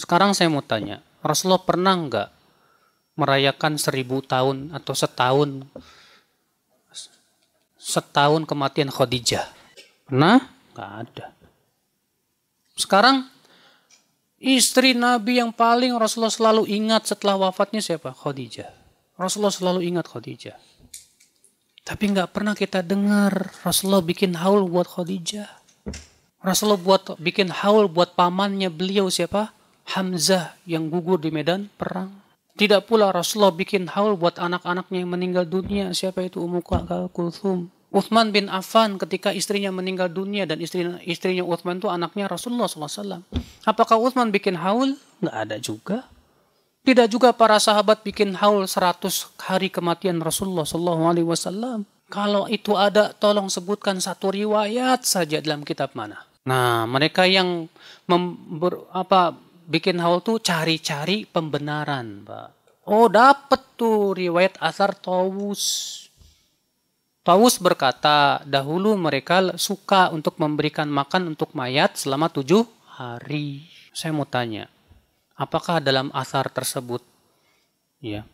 Sekarang saya mau tanya, Rasulullah pernah nggak merayakan seribu tahun atau setahun setahun kematian Khadijah? Pernah? Nggak ada. Sekarang istri Nabi yang paling Rasulullah selalu ingat setelah wafatnya siapa? Khadijah. Rasulullah selalu ingat Khadijah. Tapi nggak pernah kita dengar Rasulullah bikin haul buat Khadijah. Rasulullah buat bikin haul buat pamannya beliau siapa? Hamzah yang gugur di medan perang. Tidak pula Rasulullah bikin haul buat anak-anaknya yang meninggal dunia. Siapa itu Ummu Kulthum? Uthman bin Affan ketika istrinya meninggal dunia dan istrinya, istrinya Uthman itu anaknya Rasulullah SAW. Apakah Uthman bikin haul? Nggak ada juga. Tidak juga para sahabat bikin haul 100 hari kematian Rasulullah SAW. Kalau itu ada, tolong sebutkan satu riwayat saja dalam kitab mana. Nah, mereka yang mem, ber, apa bikin haul tuh cari-cari pembenaran, Pak. Oh, dapet tuh riwayat asar Tawus. Tawus berkata, dahulu mereka suka untuk memberikan makan untuk mayat selama tujuh hari. Saya mau tanya, apakah dalam asar tersebut, ya,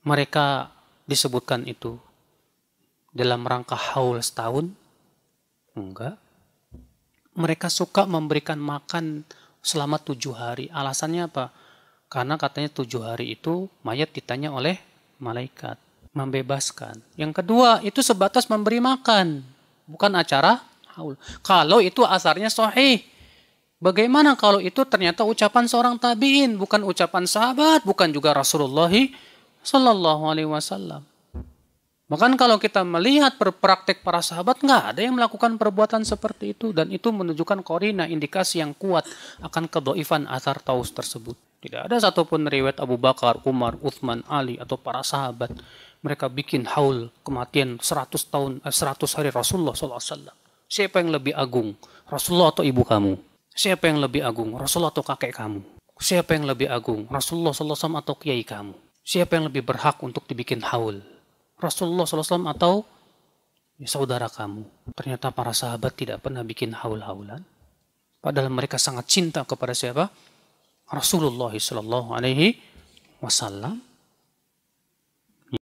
mereka disebutkan itu dalam rangka haul setahun? Enggak. Mereka suka memberikan makan selama tujuh hari. Alasannya apa? Karena katanya tujuh hari itu mayat ditanya oleh malaikat. Membebaskan. Yang kedua, itu sebatas memberi makan. Bukan acara haul. Kalau itu asarnya sahih. Bagaimana kalau itu ternyata ucapan seorang tabiin, bukan ucapan sahabat, bukan juga Rasulullah Sallallahu Alaihi Wasallam. Bahkan kalau kita melihat perpraktek para sahabat, nggak ada yang melakukan perbuatan seperti itu. Dan itu menunjukkan korina, indikasi yang kuat akan kedoifan asar taus tersebut. Tidak ada satupun riwayat Abu Bakar, Umar, Uthman, Ali, atau para sahabat. Mereka bikin haul kematian 100 tahun, 100 eh, hari Rasulullah SAW. Siapa yang lebih agung? Rasulullah atau ibu kamu? Siapa yang lebih agung? Rasulullah atau kakek kamu? Siapa yang lebih agung? Rasulullah SAW atau kiai kamu? Siapa yang lebih berhak untuk dibikin haul? Rasulullah SAW atau ya, saudara kamu. Ternyata para sahabat tidak pernah bikin haul-haulan. Padahal mereka sangat cinta kepada siapa? Rasulullah SAW. Alaihi Wasallam